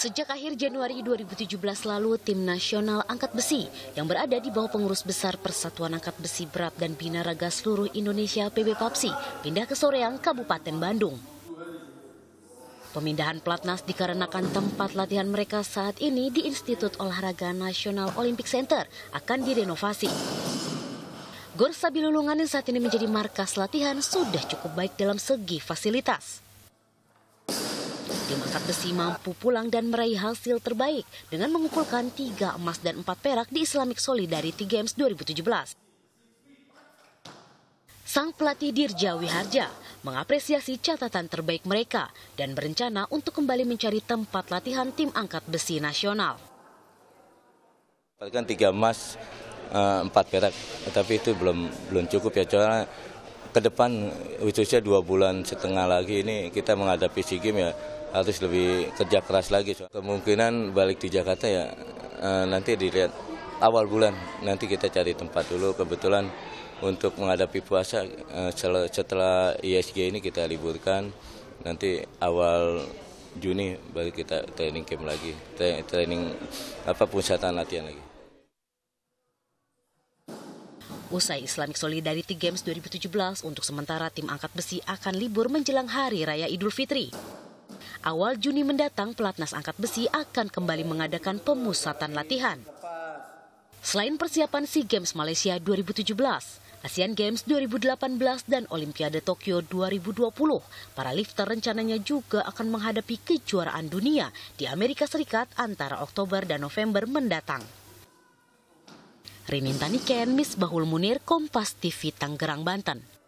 Sejak akhir Januari 2017 lalu, tim nasional angkat besi yang berada di bawah pengurus besar Persatuan Angkat Besi Berat dan Binaraga seluruh Indonesia PB Papsi pindah ke Soreang, Kabupaten Bandung. Pemindahan pelatnas dikarenakan tempat latihan mereka saat ini di Institut Olahraga Nasional Olympic Center akan direnovasi. Gor Sabilulungan yang saat ini menjadi markas latihan sudah cukup baik dalam segi fasilitas. Tim angkat besi mampu pulang dan meraih hasil terbaik dengan mengumpulkan 3 emas dan 4 perak di Islamic Solidarity Games 2017. Sang pelatih Dirja Wiharja mengapresiasi catatan terbaik mereka dan berencana untuk kembali mencari tempat latihan tim angkat besi nasional. kan tiga emas, eh, empat perak, tapi itu belum belum cukup ya. Soalnya ke depan khususnya dua bulan setengah lagi ini kita menghadapi SEA Games ya harus lebih kerja keras lagi. Kemungkinan balik di Jakarta ya eh, nanti dilihat awal bulan nanti kita cari tempat dulu kebetulan untuk menghadapi puasa eh, setelah ISG e ini kita liburkan nanti awal Juni balik kita training camp lagi, training apa pusatan latihan lagi. Usai Islamic Solidarity Games 2017, untuk sementara tim angkat besi akan libur menjelang Hari Raya Idul Fitri. Awal Juni mendatang, pelatnas angkat besi akan kembali mengadakan pemusatan latihan. Selain persiapan SEA Games Malaysia 2017, ASEAN Games 2018 dan Olimpiade Tokyo 2020, para lifter rencananya juga akan menghadapi kejuaraan dunia di Amerika Serikat antara Oktober dan November mendatang. Rininta Niken, Miss Bahul Munir, Kompas TV, Tanggerang, Banten.